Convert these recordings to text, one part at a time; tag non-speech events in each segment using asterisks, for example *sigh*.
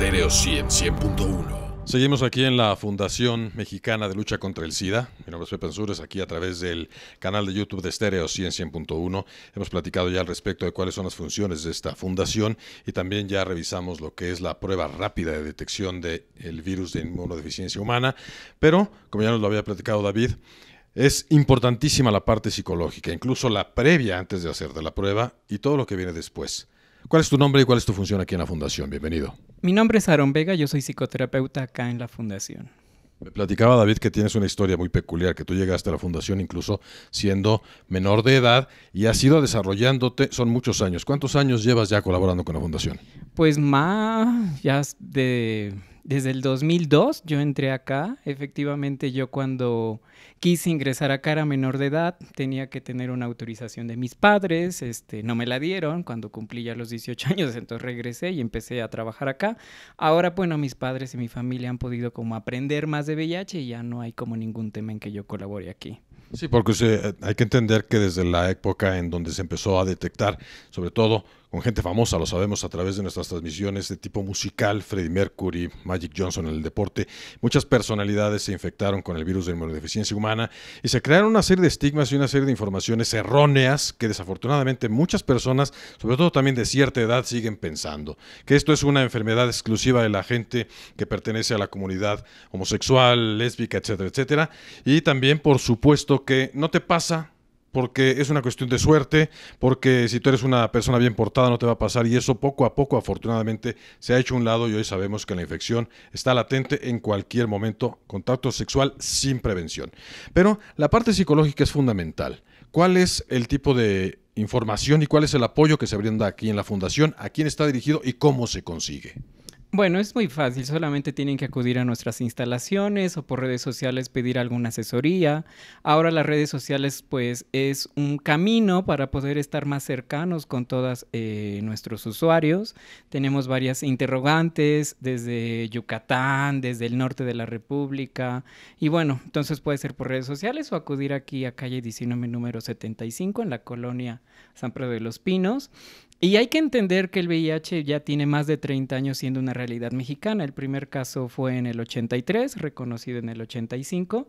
Estéreo 100, 100.1. Seguimos aquí en la Fundación Mexicana de Lucha contra el SIDA. Mi nombre es Pepe Ansures, aquí a través del canal de YouTube de Estéreo 100, 100.1. Hemos platicado ya al respecto de cuáles son las funciones de esta fundación y también ya revisamos lo que es la prueba rápida de detección del virus de inmunodeficiencia humana. Pero, como ya nos lo había platicado David, es importantísima la parte psicológica, incluso la previa antes de hacer de la prueba y todo lo que viene después. ¿Cuál es tu nombre y cuál es tu función aquí en la Fundación? Bienvenido. Mi nombre es Aaron Vega, yo soy psicoterapeuta acá en la Fundación. Me platicaba David que tienes una historia muy peculiar, que tú llegaste a la fundación incluso siendo menor de edad y has ido desarrollándote, son muchos años. ¿Cuántos años llevas ya colaborando con la fundación? Pues más, ya de desde el 2002 yo entré acá. Efectivamente, yo cuando quise ingresar acá era menor de edad, tenía que tener una autorización de mis padres, este, no me la dieron cuando cumplí ya los 18 *laughs* años, entonces regresé y empecé a trabajar acá. Ahora, bueno, mis padres y mi familia han podido como aprender más de VIH y ya no hay como ningún tema en que yo colabore aquí. Sí, porque eh, hay que entender que desde la época en donde se empezó a detectar, sobre todo con gente famosa, lo sabemos a través de nuestras transmisiones de tipo musical, Freddie Mercury, Magic Johnson en el deporte. Muchas personalidades se infectaron con el virus de inmunodeficiencia humana y se crearon una serie de estigmas y una serie de informaciones erróneas que desafortunadamente muchas personas, sobre todo también de cierta edad, siguen pensando. Que esto es una enfermedad exclusiva de la gente que pertenece a la comunidad homosexual, lésbica, etcétera, etcétera. Y también, por supuesto, que no te pasa porque es una cuestión de suerte, porque si tú eres una persona bien portada no te va a pasar y eso poco a poco afortunadamente se ha hecho un lado y hoy sabemos que la infección está latente en cualquier momento, contacto sexual sin prevención. Pero la parte psicológica es fundamental. ¿Cuál es el tipo de información y cuál es el apoyo que se brinda aquí en la fundación? ¿A quién está dirigido y cómo se consigue? Bueno, es muy fácil, solamente tienen que acudir a nuestras instalaciones o por redes sociales pedir alguna asesoría. Ahora las redes sociales pues es un camino para poder estar más cercanos con todos eh, nuestros usuarios. Tenemos varias interrogantes desde Yucatán, desde el norte de la República y bueno, entonces puede ser por redes sociales o acudir aquí a calle 19 número 75 en la colonia San Pedro de los Pinos. Y hay que entender que el VIH ya tiene más de 30 años siendo una realidad mexicana. El primer caso fue en el 83, reconocido en el 85.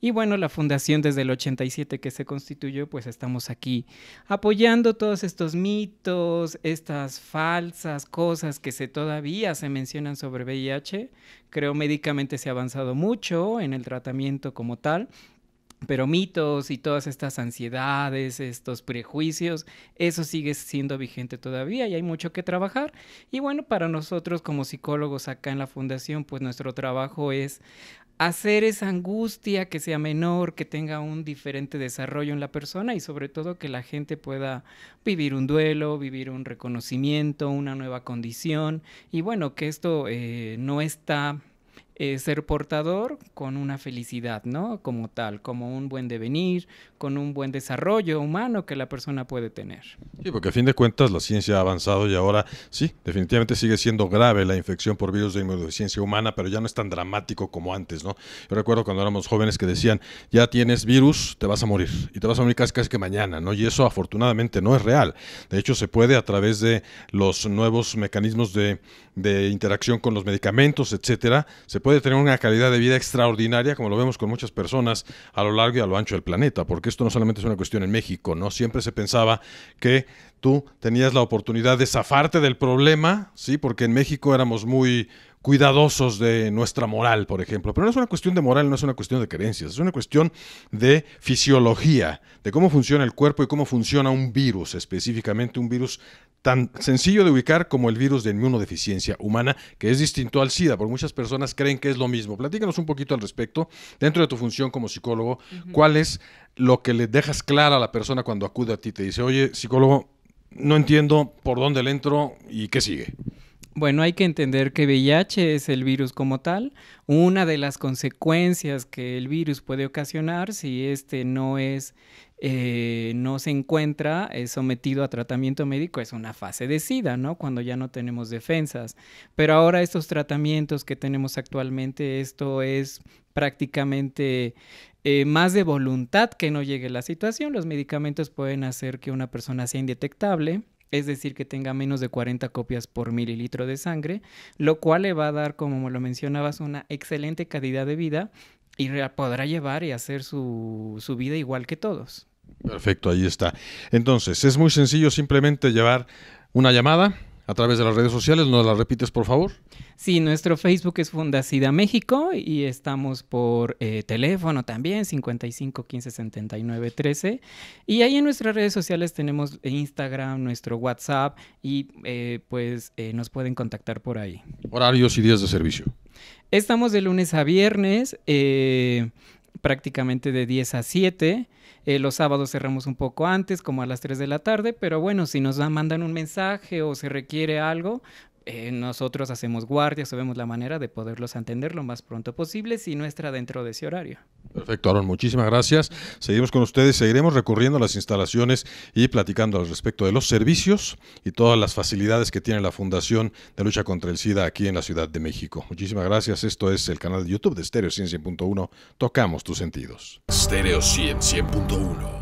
Y bueno, la fundación desde el 87 que se constituyó, pues estamos aquí apoyando todos estos mitos, estas falsas cosas que se todavía se mencionan sobre VIH. Creo médicamente se ha avanzado mucho en el tratamiento como tal, pero mitos y todas estas ansiedades, estos prejuicios, eso sigue siendo vigente todavía y hay mucho que trabajar. Y bueno, para nosotros como psicólogos acá en la fundación, pues nuestro trabajo es hacer esa angustia que sea menor, que tenga un diferente desarrollo en la persona y sobre todo que la gente pueda vivir un duelo, vivir un reconocimiento, una nueva condición y bueno, que esto eh, no está eh, ser portador con una felicidad, ¿no? Como tal, como un buen devenir, con un buen desarrollo humano que la persona puede tener. Sí, porque a fin de cuentas la ciencia ha avanzado y ahora sí, definitivamente sigue siendo grave la infección por virus de inmunodeficiencia humana, pero ya no es tan dramático como antes, ¿no? Yo recuerdo cuando éramos jóvenes que decían, ya tienes virus, te vas a morir, y te vas a morir casi, casi que mañana, ¿no? Y eso afortunadamente no es real. De hecho, se puede a través de los nuevos mecanismos de, de interacción con los medicamentos, etcétera, se puede de tener una calidad de vida extraordinaria, como lo vemos con muchas personas a lo largo y a lo ancho del planeta, porque esto no solamente es una cuestión en México, ¿no? Siempre se pensaba que tú tenías la oportunidad de zafarte del problema, ¿sí? Porque en México éramos muy cuidadosos de nuestra moral, por ejemplo. Pero no es una cuestión de moral, no es una cuestión de creencias, es una cuestión de fisiología, de cómo funciona el cuerpo y cómo funciona un virus, específicamente un virus tan sencillo de ubicar como el virus de inmunodeficiencia humana, que es distinto al SIDA, porque muchas personas creen que es lo mismo. Platícanos un poquito al respecto, dentro de tu función como psicólogo, cuál es lo que le dejas claro a la persona cuando acude a ti, te dice, oye, psicólogo, no entiendo por dónde le entro y qué sigue. Bueno, hay que entender que VIH es el virus como tal. Una de las consecuencias que el virus puede ocasionar si este no es eh, no se encuentra sometido a tratamiento médico es una fase de SIDA, ¿no? Cuando ya no tenemos defensas. Pero ahora estos tratamientos que tenemos actualmente, esto es prácticamente eh, más de voluntad que no llegue la situación. Los medicamentos pueden hacer que una persona sea indetectable es decir, que tenga menos de 40 copias por mililitro de sangre, lo cual le va a dar, como lo mencionabas, una excelente calidad de vida y podrá llevar y hacer su, vida igual que todos. Perfecto, ahí está. Entonces, es muy sencillo simplemente llevar una llamada a través de las redes sociales. ¿Nos las repites, por favor? Sí, nuestro Facebook es Fundacida México y estamos por eh, teléfono también, 55 15 79 13. Y ahí en nuestras redes sociales tenemos eh, Instagram, nuestro WhatsApp y eh, pues nos pueden contactar por ahí. Horarios y días de servicio. Estamos de lunes a viernes. Eh, prácticamente de 10 a 7. Eh, los sábados cerramos un poco antes, como a las 3 de la tarde, pero bueno, si nos mandan un mensaje o se requiere algo, eh, nosotros hacemos guardias sabemos vemos la manera de poderlos atender lo más pronto posible si no está dentro de ese horario. Perfecto, Aaron, muchísimas gracias. Seguimos con ustedes, seguiremos recorriendo las instalaciones y platicando al respecto de los servicios y todas las facilidades que tiene la Fundación de Lucha contra el SIDA aquí en la Ciudad de México. Muchísimas gracias. Esto es el canal de YouTube de Stereo 100.1. Tocamos tus sentidos. Stereo 100.1.